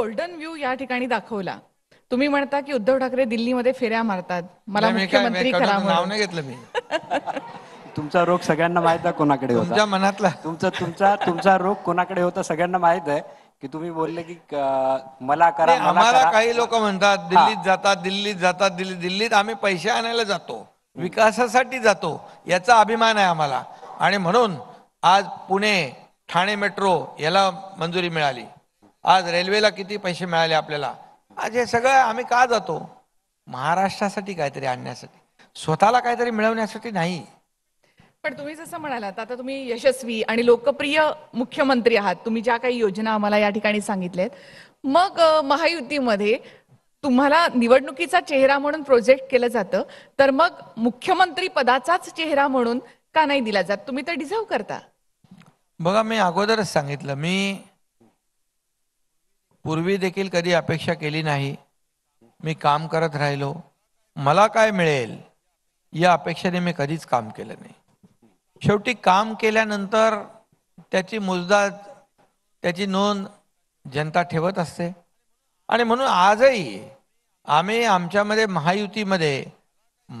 golden view या ठिकाणी दाखवला तुम्ही म्हणता की उद्धव ठाकरे दिल्लीमध्ये फेऱ्या मारतात मला मुख्यमंत्री नाव नाही घेतलं मी तुमचा रोग सगळ्यांना माहित आहे कोणाकडे तुमच्या होता मनातला तुमचा तुमचा तुमचा रोग कोणाकडे होता सगळ्यांना माहित आहे की तुम्ही बोलले की मला करा आम्हाला काही लोक म्हणतात दिल्लीत जातात दिल्लीत जातात दिल्ली दिल्लीत आम्ही पैसे आणायला जातो विकासासाठी जातो याचा अभिमान आहे आम्हाला आणि म्हणून आज पुणे ठाणे मेट्रो याला मंजुरी मिळाली आज रेल्वेला किती पैसे मिळाले आपल्याला आज हे सगळं आम्ही का जातो महाराष्ट्रासाठी काहीतरी आणण्यासाठी स्वतःला काहीतरी मिळवण्यासाठी नाही पण तुम्ही जसं म्हणालात आता तुम्ही यशस्वी आणि लोकप्रिय मुख्यमंत्री आहात तुम्ही ज्या काही योजना आम्हाला या ठिकाणी सांगितल्यात मग महायुतीमध्ये तुम्हाला निवडणुकीचा चेहरा म्हणून प्रोजेक्ट केलं जातं तर मग मुख्यमंत्री पदाचाच चेहरा म्हणून का नाही दिला जात तुम्ही तर डिझर्व करता बघा मी अगोदरच सांगितलं मी पूर्वी देखील कधी अपेक्षा केली नाही मी काम करत राहिलो मला काय मिळेल या अपेक्षेने मी कधीच काम केलं नाही शेवटी काम केल्यानंतर त्याची मुजदा त्याची नोंद जनता ठेवत असते आणि म्हणून आजही आम्ही आमच्यामध्ये महायुतीमध्ये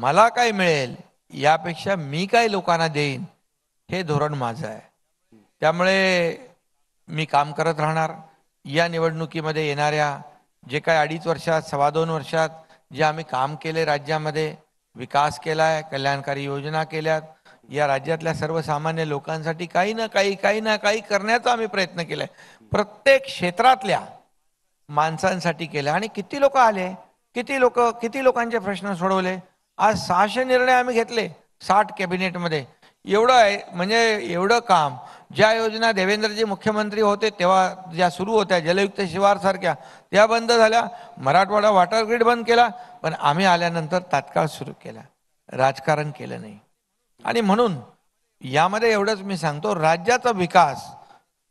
मला काय मिळेल यापेक्षा मी काय लोकांना देईन हे धोरण माझं आहे त्यामुळे मी काम करत राहणार या निवडणुकीमध्ये येणाऱ्या जे काही अडीच वर्षात सव्वा दोन वर्षात जे आम्ही काम केले राज्यामध्ये विकास केला आहे कल्याणकारी योजना केल्यात या राज्यातल्या सर्वसामान्य लोकांसाठी काही ना काही काही ना काही करण्याचा आम्ही प्रयत्न केलाय प्रत्येक क्षेत्रातल्या माणसांसाठी केलं आणि किती लोक आले किती लोक किती लोकांचे प्रश्न सोडवले आज सहाशे निर्णय आम्ही घेतले साठ कॅबिनेटमध्ये एवढं आहे म्हणजे एवढं काम ज्या योजना देवेंद्रजी मुख्यमंत्री होते तेव्हा ज्या सुरू होत्या जलयुक्त शिवारसारख्या त्या बंद झाल्या मराठवाडा वॉटर ग्रीड बंद केला पण आम्ही आल्यानंतर तात्काळ सुरू केला राजकारण केलं नाही आणि म्हणून यामध्ये एवढंच मी सांगतो राज्याचा विकास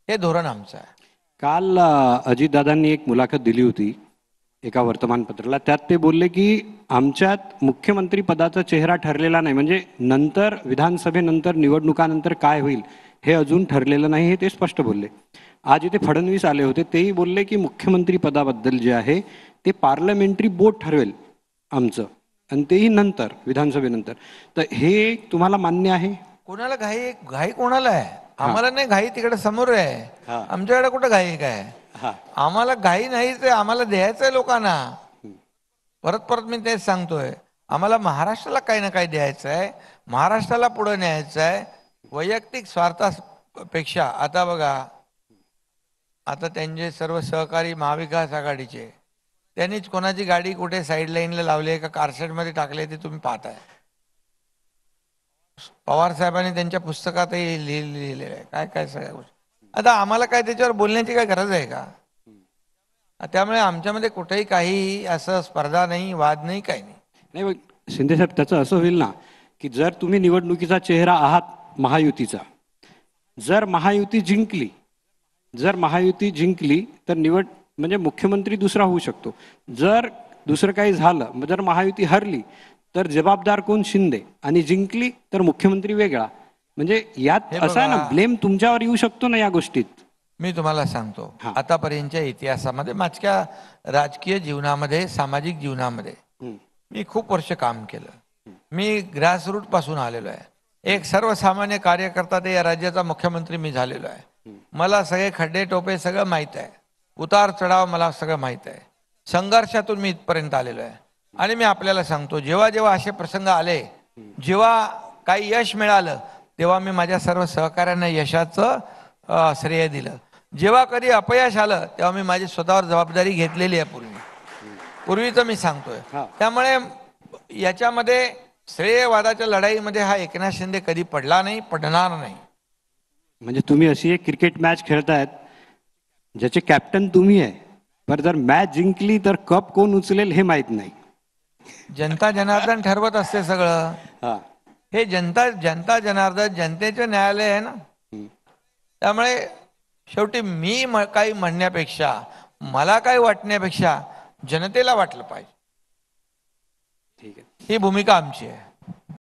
हे धोरण आमचं आहे काल अजितदादांनी एक मुलाखत दिली होती एका वर्तमानपत्राला त्यात ते बोलले की आमच्यात मुख्यमंत्री पदाचा चेहरा ठरलेला नाही म्हणजे नंतर विधानसभेनंतर निवडणुकानंतर काय होईल हे अजून ठरलेलं नाही हे ते स्पष्ट बोलले आज इथे फडणवीस आले होते तेही बोलले की मुख्यमंत्री पदाबद्दल जे आहे ते पार्लमेंटरी बोर्ड ठरवेल आमचं आणि तेही नंतर विधानसभेनंतर तर हे तुम्हाला मान्य आहे कोणाला घाई घाई कोणाला आहे आम्हाला नाही घाई तिकडे समोर आहे आमच्याकडे कुठं घाई काय आम्हाला घाई नाही ते आम्हाला द्यायचंय लोकांना परत परत मी तेच सांगतोय आम्हाला महाराष्ट्राला काही ना काही द्यायचं आहे महाराष्ट्राला पुढे न्यायचंय वैयक्तिक स्वार्थापेक्षा आता बघा आता त्यांचे सर्व सहकारी महाविकास आघाडीचे त्यांनीच कोणाची गाडी कुठे साईड लाईनला लावली आहे का कारसेटमध्ये टाकले ते तुम्ही पाहताय पवार साहेबांनी त्यांच्या पुस्तकातही लिहिलेलं आहे काय काय सगळ्या गोष्टी आता आम्हाला काय त्याच्यावर बोलण्याची काय गरज आहे का त्यामुळे आमच्यामध्ये कुठेही काही असं स्पर्धा नाही वाद नाही काही नाही शिंदे साहेब त्याचं असं होईल ना की जर तुम्ही निवडणुकीचा चेहरा आहात महायुतीचा जर महायुती जिंकली जर महायुती जिंकली तर निवड म्हणजे मुख्यमंत्री दुसरा होऊ शकतो जर दुसरं काही झालं जर महायुती हरली तर जबाबदार कोण शिंदे आणि जिंकली तर मुख्यमंत्री वेगळा म्हणजे यात असा ना ब्लेम तुमच्यावर येऊ शकतो ना या गोष्टीत मी तुम्हाला सांगतो आतापर्यंतच्या इतिहासामध्ये माझ्या राजकीय जीवनामध्ये सामाजिक जीवनामध्ये मी खूप वर्ष काम केलं मी ग्रासरूट पासून आलेलो आहे एक सर्वसामान्य कार्यकर्ता ते या राज्याचा मुख्यमंत्री मी झालेलो आहे मला सगळे खड्डे टोपे सगळं माहीत आहे उतार चढाव मला सगळं माहीत आहे संघर्षातून मी इथपर्यंत आलेलो आहे आणि मी आपल्याला सांगतो जेव्हा जेव्हा असे प्रसंग आले जेव्हा काही यश मिळालं तेव्हा मी माझ्या सर्व सहकाऱ्यांना यशाचं श्रेय दिलं जेव्हा कधी अपयश आलं तेव्हा मी माझी स्वतःवर जबाबदारी घेतलेली आहे पूर्वी पूर्वीचं मी सांगतोय त्यामुळे याच्यामध्ये श्रेयवादाच्या लढाईमध्ये हा एकनाथ शिंदे कधी पडला नाही पडणार नाही म्हणजे तुम्ही अशी एक क्रिकेट मॅच खेळतायत ज्याचे कॅप्टन तुम्ही आहे पण जर मॅच जिंकली तर कप कोण उचलेल हे माहित नाही जनता जनार्दन ठरवत असते सगळं हे जनता जनता जनार्दन जनतेचे न्यायालय आहे ना त्यामुळे शेवटी मी काही म्हणण्यापेक्षा मला काही वाटण्यापेक्षा जनतेला वाटलं पाहिजे ही भूमिका आमची आहे